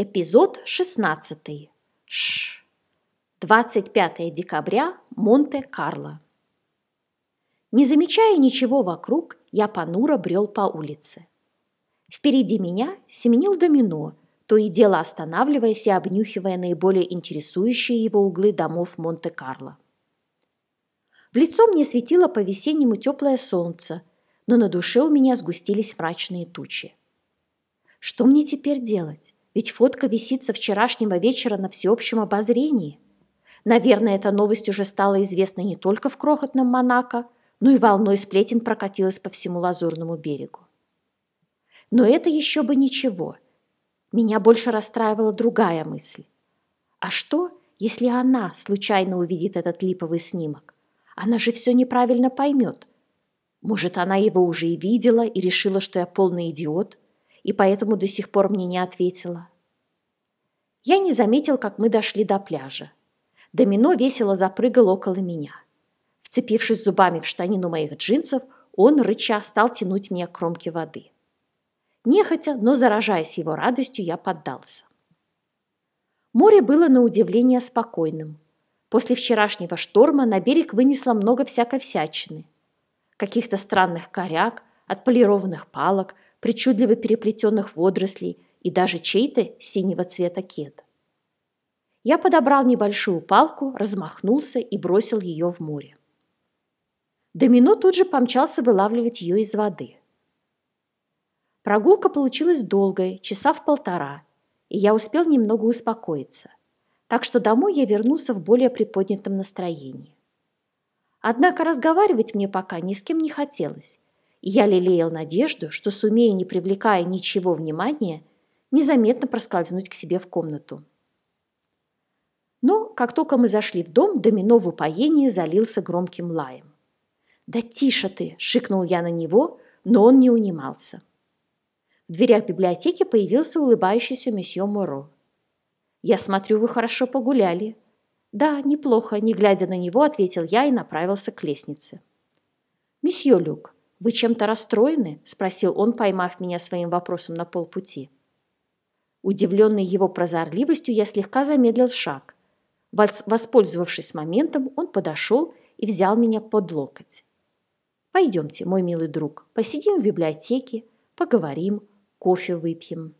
Эпизод 16. Ш. 25 декабря, Монте-Карло. Не замечая ничего вокруг, я понуро брел по улице. Впереди меня семенил домино, то и дело останавливаясь и обнюхивая наиболее интересующие его углы домов Монте-Карло. В лицо мне светило по-весеннему теплое солнце, но на душе у меня сгустились мрачные тучи. Что мне теперь делать? Ведь фотка висит со вчерашнего вечера на всеобщем обозрении. Наверное, эта новость уже стала известна не только в крохотном Монако, но и волной сплетен прокатилась по всему Лазурному берегу. Но это еще бы ничего. Меня больше расстраивала другая мысль. А что, если она случайно увидит этот липовый снимок? Она же все неправильно поймет. Может, она его уже и видела и решила, что я полный идиот, и поэтому до сих пор мне не ответила. Я не заметил, как мы дошли до пляжа. Домино весело запрыгал около меня. Вцепившись зубами в штанину моих джинсов, он, рыча, стал тянуть меня к кромке воды. Нехотя, но заражаясь его радостью, я поддался. Море было на удивление спокойным. После вчерашнего шторма на берег вынесло много всякой всячины. Каких-то странных коряк, отполированных палок, причудливо переплетенных водорослей – и даже чей-то синего цвета кет. Я подобрал небольшую палку, размахнулся и бросил ее в море. Домино тут же помчался вылавливать ее из воды. Прогулка получилась долгой, часа в полтора, и я успел немного успокоиться, так что домой я вернулся в более приподнятом настроении. Однако разговаривать мне пока ни с кем не хотелось, и я лелеял надежду, что сумея не привлекая ничего внимания, незаметно проскользнуть к себе в комнату. Но как только мы зашли в дом, домино в упоении залился громким лаем. «Да тише ты!» – шикнул я на него, но он не унимался. В дверях библиотеки появился улыбающийся месье Моро. «Я смотрю, вы хорошо погуляли». «Да, неплохо», – не глядя на него, ответил я и направился к лестнице. «Месье Люк, вы чем-то расстроены?» – спросил он, поймав меня своим вопросом на полпути. – Удивленный его прозорливостью, я слегка замедлил шаг. Воспользовавшись моментом, он подошел и взял меня под локоть. «Пойдемте, мой милый друг, посидим в библиотеке, поговорим, кофе выпьем».